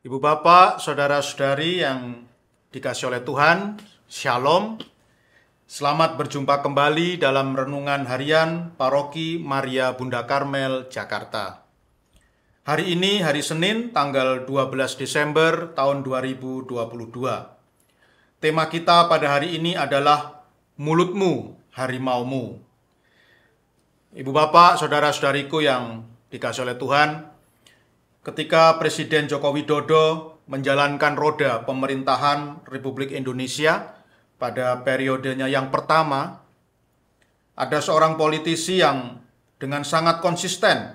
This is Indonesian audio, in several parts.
Ibu bapak, saudara-saudari yang dikasih oleh Tuhan, Shalom. Selamat berjumpa kembali dalam renungan harian Paroki Maria Bunda Karmel, Jakarta. Hari ini hari Senin tanggal 12 Desember tahun 2022. Tema kita pada hari ini adalah mulutmu harimaumu. Ibu bapak, saudara-saudariku yang dikasih oleh Tuhan, ketika Presiden Joko Widodo menjalankan roda pemerintahan Republik Indonesia pada periodenya yang pertama, ada seorang politisi yang dengan sangat konsisten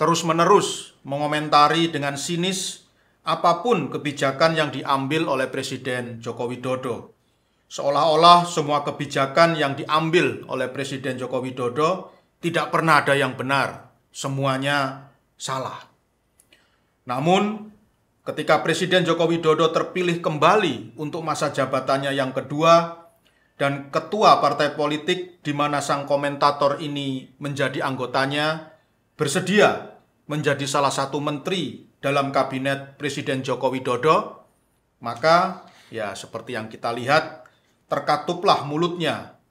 terus-menerus mengomentari dengan sinis apapun kebijakan yang diambil oleh Presiden Joko Widodo. Seolah-olah semua kebijakan yang diambil oleh Presiden Joko Widodo tidak pernah ada yang benar, semuanya salah. Namun, ketika Presiden Joko Widodo terpilih kembali untuk masa jabatannya yang kedua dan ketua partai politik di mana sang komentator ini menjadi anggotanya bersedia menjadi salah satu menteri dalam kabinet Presiden Joko Widodo, maka ya seperti yang kita lihat terkatuplah mulutnya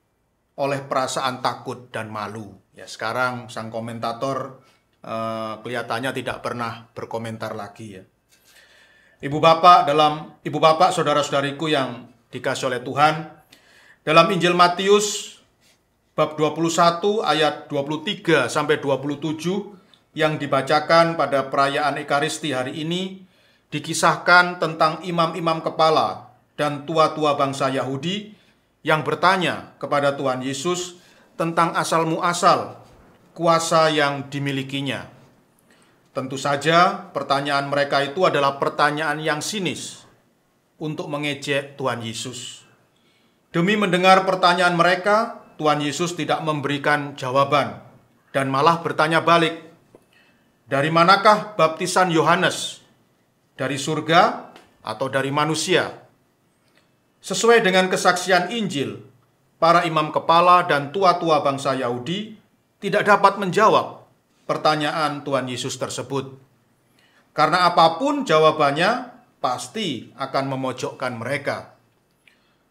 oleh perasaan takut dan malu. Ya sekarang sang komentator Eh, kelihatannya tidak pernah berkomentar lagi ya. Ibu bapak dalam ibu bapak saudara-saudariku yang dikasih oleh Tuhan, dalam Injil Matius bab 21 ayat 23 sampai 27 yang dibacakan pada perayaan Ekaristi hari ini dikisahkan tentang imam-imam kepala dan tua-tua bangsa Yahudi yang bertanya kepada Tuhan Yesus tentang asal muasal kuasa yang dimilikinya. Tentu saja, pertanyaan mereka itu adalah pertanyaan yang sinis untuk mengejek Tuhan Yesus. Demi mendengar pertanyaan mereka, Tuhan Yesus tidak memberikan jawaban dan malah bertanya balik, "Dari manakah baptisan Yohanes? Dari surga atau dari manusia?" Sesuai dengan kesaksian Injil, para imam kepala dan tua-tua bangsa Yahudi tidak dapat menjawab pertanyaan Tuhan Yesus tersebut. Karena apapun jawabannya pasti akan memojokkan mereka.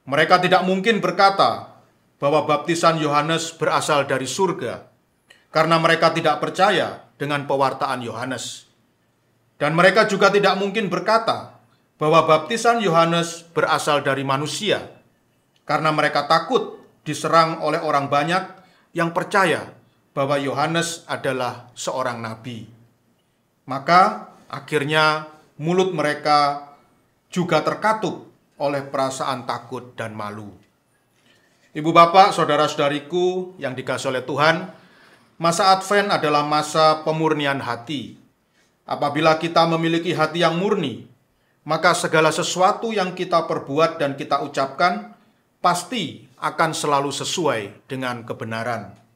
Mereka tidak mungkin berkata bahwa baptisan Yohanes berasal dari surga karena mereka tidak percaya dengan pewartaan Yohanes. Dan mereka juga tidak mungkin berkata bahwa baptisan Yohanes berasal dari manusia, karena mereka takut diserang oleh orang banyak yang percaya bahwa Yohanes adalah seorang nabi. Maka akhirnya mulut mereka juga terkatup oleh perasaan takut dan malu. Ibu bapak, saudara-saudariku yang dikasih oleh Tuhan, masa Advent adalah masa pemurnian hati. Apabila kita memiliki hati yang murni, maka segala sesuatu yang kita perbuat dan kita ucapkan pasti akan selalu sesuai dengan kebenaran.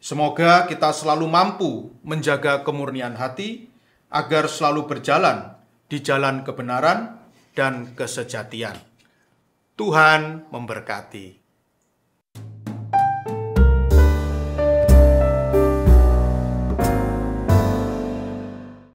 Semoga kita selalu mampu menjaga kemurnian hati agar selalu berjalan di jalan kebenaran dan kesejatian. Tuhan memberkati.